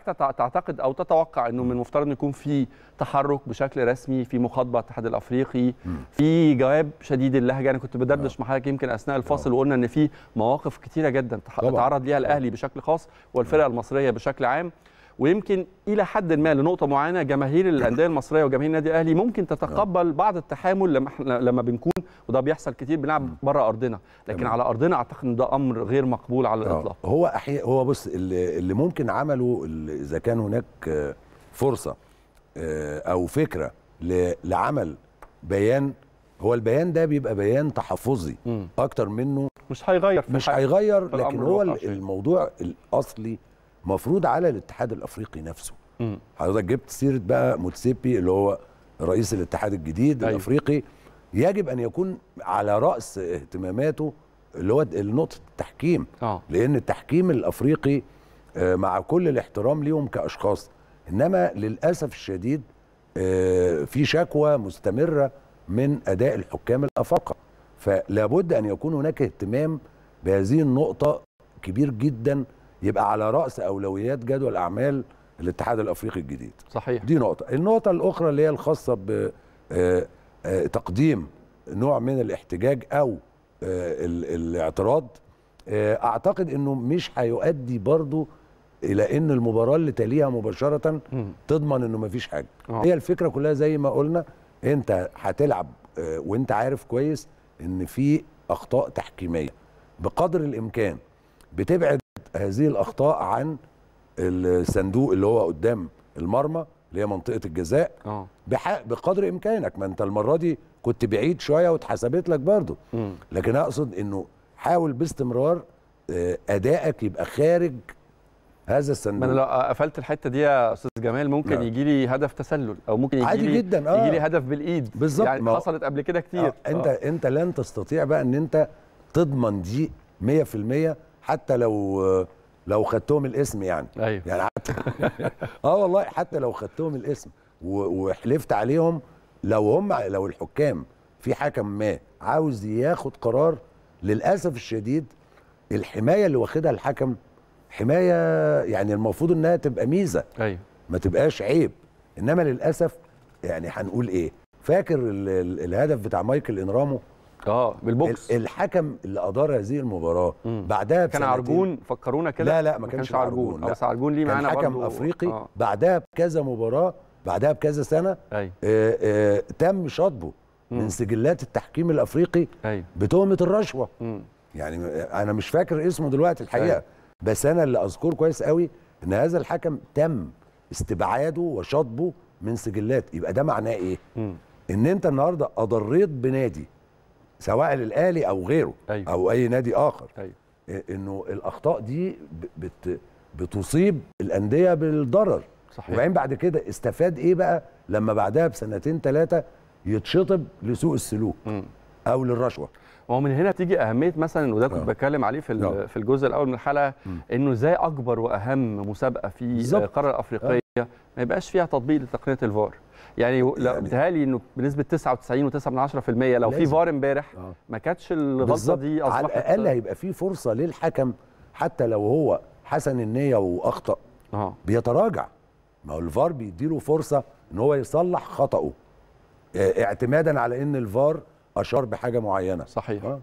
حضرتك تعتقد او تتوقع انه من المفترض ان يكون في تحرك بشكل رسمي في مخاطبه الاتحاد الافريقي في جواب شديد اللهجه انا كنت بدردش آه. مع حضرتك يمكن اثناء الفاصل وقلنا آه. ان في مواقف كتيره جدا تعرض ليها الاهلي آه. بشكل خاص والفرقه المصريه بشكل عام ويمكن الى حد ما لنقطه معينه جماهير الانديه المصريه وجماهير النادي الاهلي ممكن تتقبل آه. بعض التحامل لما احنا لما بنكون وده بيحصل كتير بنلعب بره ارضنا لكن على ارضنا اعتقد ان ده امر غير مقبول على آه. الاطلاق هو أحي... هو بص اللي, اللي ممكن عمله اذا كان هناك فرصه آه، او فكره ل... لعمل بيان هو البيان ده بيبقى بيان تحفظي اكتر منه مش هيغير في مش هيغير لكن هو الموضوع الاصلي مفروض على الاتحاد الافريقي نفسه حضرتك جبت سيره بقى موتسيبي اللي هو رئيس الاتحاد الجديد أيوه. الافريقي يجب ان يكون على راس اهتماماته اللي هو نقطه التحكيم أوه. لان التحكيم الافريقي آه، مع كل الاحترام ليهم كاشخاص انما للاسف الشديد آه، في شكوى مستمره من اداء الحكام الافاقه فلابد ان يكون هناك اهتمام بهذه النقطه كبير جدا يبقى على راس اولويات جدول اعمال الاتحاد الافريقي الجديد صحيح دي نقطه النقطه الاخرى اللي هي الخاصه ب آه، آه، تقديم نوع من الاحتجاج او آه، الاعتراض اعتقد انه مش هيؤدي برضه الى ان المباراه اللي تليها مباشره تضمن انه مفيش حاجه أوه. هي الفكره كلها زي ما قلنا انت هتلعب وانت عارف كويس ان في اخطاء تحكيميه بقدر الامكان بتبعد هذه الاخطاء عن الصندوق اللي هو قدام المرمى اللي هي منطقه الجزاء اه بقدر امكانك ما انت المره دي كنت بعيد شويه واتحسبت لك برضه لكن اقصد انه حاول باستمرار آه، ادائك يبقى خارج هذا الصندوق ما انا لو قفلت الحته دي يا استاذ جمال ممكن لا. نعم. يجي لي هدف تسلل او ممكن يجي عادي لي جدا آه. يجي لي هدف بالايد بالظبط يعني حصلت قبل كده كتير آه. انت آه. انت لن تستطيع بقى ان انت تضمن دي 100% حتى لو لو خدتهم الاسم يعني أيوة. يعني حتى اه والله حتى لو خدتهم الاسم وحلفت عليهم لو هم لو الحكام في حكم ما عاوز ياخد قرار للاسف الشديد الحمايه اللي واخدها الحكم حمايه يعني المفروض انها تبقى ميزه ايوه ما تبقاش عيب انما للاسف يعني هنقول ايه فاكر ال الهدف بتاع مايكل انرامو اه بالبوكس الحكم اللي ادار هذه المباراه مم. بعدها كان عرجون فكرونا كده لا لا ما, كانش عرجون بس عرجون ليه معانا حكم برضو افريقي آه. بعدها بكذا مباراه بعدها بكذا سنه آه آه تم شطبه من سجلات التحكيم الافريقي أي. بتهمه الرشوه مم. يعني انا مش فاكر اسمه دلوقتي الحقيقه أي. بس انا اللي اذكره كويس قوي ان هذا الحكم تم استبعاده وشطبه من سجلات يبقى ده معناه ايه مم. ان انت النهارده اضريت بنادي سواء الاهلي او غيره أيوه. او اي نادي اخر أيوه. إيه، انه الاخطاء دي بت بتصيب الانديه بالضرر صحيح وبعدين بعد كده استفاد ايه بقى لما بعدها بسنتين ثلاثه يتشطب لسوء السلوك م. او للرشوه هو من هنا تيجي اهميه مثلا وده كنت آه. بتكلم عليه في آه. في الجزء الاول من الحلقه انه ازاي اكبر واهم مسابقه في القاره الافريقيه آه. ما يبقاش فيها تطبيق لتقنيه الفار يعني, يعني بتهيألي انه بنسبه 99.9 10% لو في فار امبارح آه. ما كانتش الغلطه دي اصبحت على الاقل هيبقى في فرصه للحكم حتى لو هو حسن النيه واخطا آه. بيتراجع ما هو الفار بيديله فرصه ان هو يصلح خطاه آه، اعتمادا على ان الفار اشار بحاجه معينه صحيح آه.